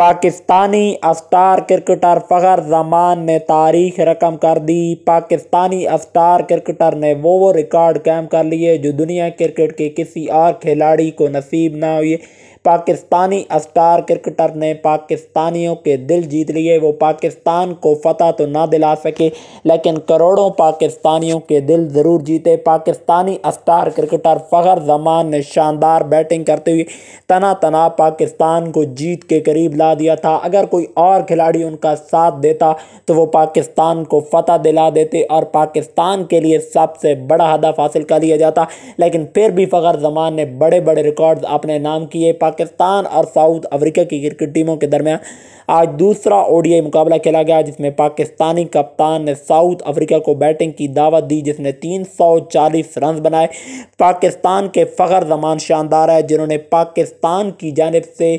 पाकिस्तानी अफ्तार क्रिकेटर फ़खर जमान ने तारीख रकम कर दी पाकिस्तानी अफ्तार क्रिकेटर ने वो वो रिकॉर्ड कायम कर लिए जो दुनिया क्रिकेट के किसी और खिलाड़ी को नसीब ना हुए पाकिस्तानी स्टार क्रिकेटर ने पाकिस्तानियों के दिल जीत लिए वो पाकिस्तान को फतह तो ना दिला सके लेकिन करोड़ों पाकिस्तानियों के दिल ज़रूर जीते पाकिस्तानी स्टार क्रिकेटर फ़खर जमान ने शानदार बैटिंग करते हुए तना तना पाकिस्तान को जीत के करीब ला दिया था अगर कोई और खिलाड़ी उनका साथ देता तो वो पाकिस्तान को फतह दिला देते और पाकिस्तान के लिए सबसे बड़ा हदफ हासिल कर लिया जाता लेकिन फिर भी फ़खर जमान ने बड़े बड़े रिकॉर्ड्स अपने नाम किए पाकिस्तान और साउथ अफ्रीका की क्रिकेट टीमों के दरमियान आज दूसरा ओडीआई मुकाबला खेला गया जिसमें पाकिस्तानी कप्तान ने साउथ अफ्रीका को बैटिंग की दावत दी जिसने 340 रन बनाए पाकिस्तान के फ़खर जमान शानदार है जिन्होंने पाकिस्तान की जानब से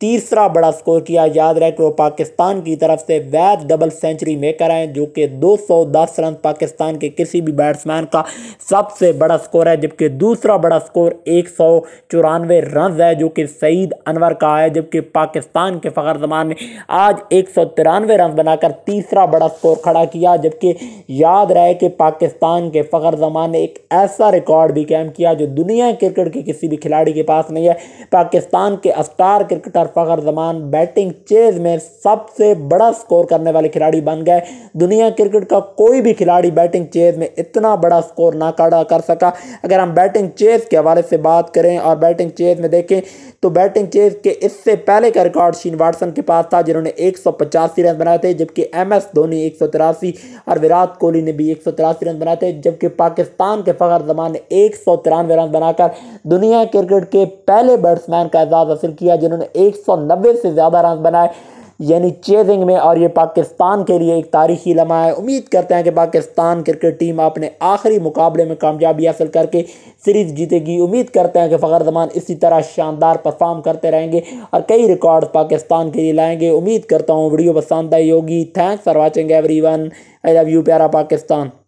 तीसरा बड़ा स्कोर किया याद रहे कि वो पाकिस्तान की तरफ से वैध डबल सेंचुरी मेकर हैं जो कि 210 रन पाकिस्तान के किसी भी बैट्समैन का सबसे बड़ा स्कोर है जबकि दूसरा बड़ा स्कोर एक सौ चौरानवे रन है जो कि सईद अनवर का है जबकि पाकिस्तान के फ़खर जमान ने आज एक सौ तिरानवे रन बनाकर तीसरा बड़ा स्कोर खड़ा किया जबकि याद रहे कि पाकिस्तान के फ़खर जमान ने एक ऐसा रिकॉर्ड भी कैम किया जो दुनिया क्रिकेट के किसी भी खिलाड़ी के पास नहीं है पाकिस्तान के अस्टार क्रिकेटर शानदार फ़खर जमान बैटिंग चेज में सबसे बड़ा स्कोर करने वाले खिलाड़ी बन गए दुनिया क्रिकेट का कोई भी खिलाड़ी बैटिंग चेज में इतना बड़ा स्कोर ना खड़ा कर सका अगर हम बैटिंग चेज के हवाले से बात करें और बैटिंग चेज में देखें तो बैटिंग चेज के इससे पहले का रिकॉर्ड शीन वाटसन के पास था जिन्होंने एक रन बनाए थे जबकि एम एस धोनी एक और विराट कोहली ने भी एक रन बनाए थे जबकि पाकिस्तान के फ़खर जमान ने एक रन बनाकर दुनिया क्रिकेट के पहले बैट्समैन का एजाज़ हासिल किया जिन्होंने एक 190 से ज़्यादा रन बनाए यानी चेजिंग में और ये पाकिस्तान के लिए एक तारीखी लम्हा है उम्मीद करते हैं कि पाकिस्तान क्रिकेट टीम अपने आखिरी मुकाबले में कामयाबी हासिल करके सीरीज़ जीतेगी उम्मीद करते हैं कि फ़खर जमान इसी तरह शानदार परफॉर्म करते रहेंगे और कई रिकॉर्ड पाकिस्तान के लिए लाएंगे उम्मीद करता हूँ वीडियो पसंद आई होगी thanks for watching everyone I love you प्यारा पाकिस्तान